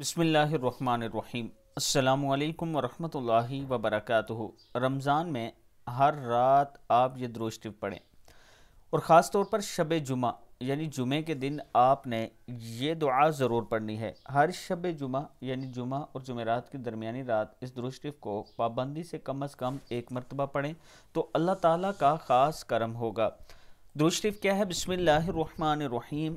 بسم اللہ الرحمن الرحیم السلام علیکم ورحمۃ اللہ وبرکاتہ رمضان میں ہر رات آپ یہ دروش پڑھیں اور خاص طور پر شب جمعہ یعنی جمعہ کے دن آپ نے یہ دعا ضرور پڑھنی ہے ہر شب جمعہ یعنی جمعہ اور جمعرات کی درمیانی رات اس دروشف کو پابندی سے کم از کم ایک مرتبہ پڑھیں تو اللہ تعالیٰ کا خاص کرم ہوگا دوشرف کیا ہے بسم اللہ الرحمن الرحیم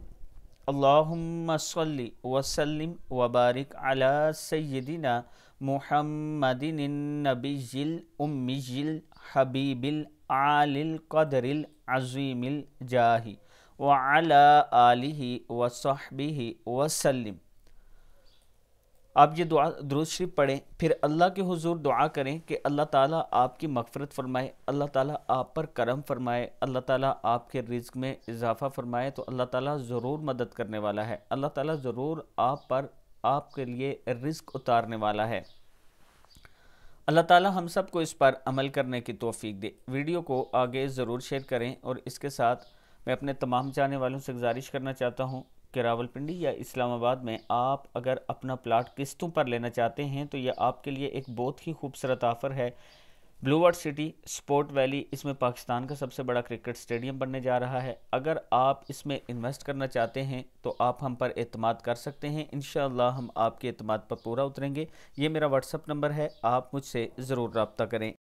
اللہم صلی وسلم وبارک علی سیدنا محمد النبی الامی الحبیب العالی القدر العظیم الجاہی ولی آلہ وصحبہ وسلم آپ یہ دعا درود شریف پڑھیں پھر اللہ کے حضور دعا کریں کہ اللہ تعالیٰ آپ کی مغفرت فرمائے اللہ تعالیٰ آپ پر کرم فرمائے اللہ تعالیٰ آپ کے رزق میں اضافہ فرمائے تو اللہ تعالیٰ ضرور مدد کرنے والا ہے اللہ تعالیٰ ضرور آپ پر آپ کے لیے رزق اتارنے والا ہے اللہ تعالیٰ ہم سب کو اس پر عمل کرنے کی توفیق دے ویڈیو کو آگے ضرور شیئر کریں اور اس کے ساتھ میں اپنے تمام جانے والوں سے گزارش کرنا چاہتا ہوں راول پنڈی یا اسلام آباد میں آپ اگر اپنا پلاٹ قسطوں پر لینا چاہتے ہیں تو یہ آپ کے لیے ایک بہت ہی خوبصورت آفر ہے blue world city sports valley اس میں پاکستان کا سب سے بڑا کرکٹ سٹیڈیم بننے جا رہا ہے اگر آپ اس میں انویسٹ کرنا چاہتے ہیں تو آپ ہم پر اعتماد کر سکتے ہیں انشاءاللہ ہم آپ کے اعتماد پر پورا اتریں گے یہ میرا واٹس اپ نمبر ہے آپ مجھ سے ضرور رابطہ کریں